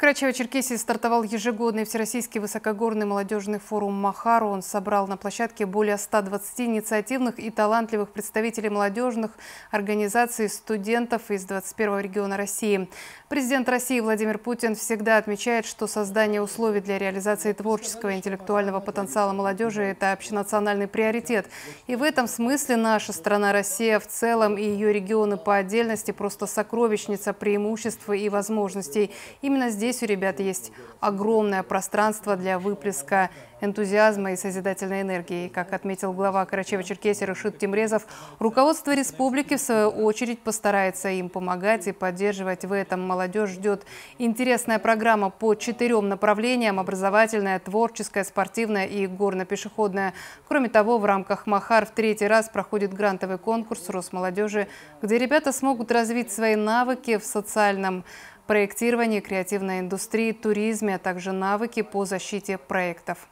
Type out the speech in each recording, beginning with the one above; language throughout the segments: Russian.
Карачаево-Черкесии стартовал ежегодный Всероссийский высокогорный молодежный форум «Махар». Он собрал на площадке более 120 инициативных и талантливых представителей молодежных организаций, студентов из 21 региона России. Президент России Владимир Путин всегда отмечает, что создание условий для реализации творческого и интеллектуального потенциала молодежи – это общенациональный приоритет. И в этом смысле наша страна Россия в целом и ее регионы по отдельности просто сокровищница преимуществ и возможностей. Именно здесь здесь у ребят есть огромное пространство для выплеска энтузиазма и созидательной энергии. Как отметил глава Карачева-Черкесии Рашид Тимрезов, руководство республики в свою очередь постарается им помогать и поддерживать в этом. Молодежь ждет интересная программа по четырем направлениям – образовательная, творческая, спортивная и горно-пешеходная. Кроме того, в рамках «Махар» в третий раз проходит грантовый конкурс Росмолодежи, где ребята смогут развить свои навыки в социальном проектировании, креативной индустрии, туризме, а также навыки по защите проектов.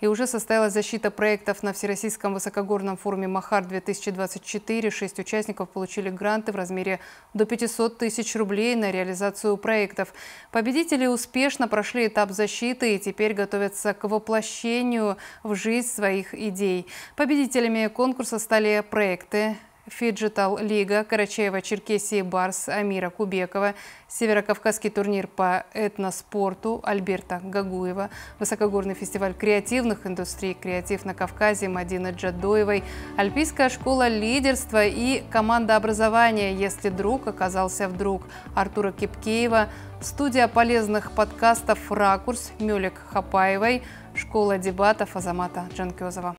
И уже состоялась защита проектов на Всероссийском высокогорном форуме «Махар-2024». Шесть участников получили гранты в размере до 500 тысяч рублей на реализацию проектов. Победители успешно прошли этап защиты и теперь готовятся к воплощению в жизнь своих идей. Победителями конкурса стали проекты Фиджитал Лига, Карачаева-Черкесии Барс, Амира Кубекова, Северокавказский турнир по этноспорту Альберта Гагуева, Высокогорный фестиваль креативных индустрий «Креатив на Кавказе» Мадины Джадоевой, Альпийская школа лидерства и команда образования «Если друг оказался вдруг» Артура Кипкеева, студия полезных подкастов «Ракурс» Мюлик Хапаевой, школа дебатов Азамата Джанкезова.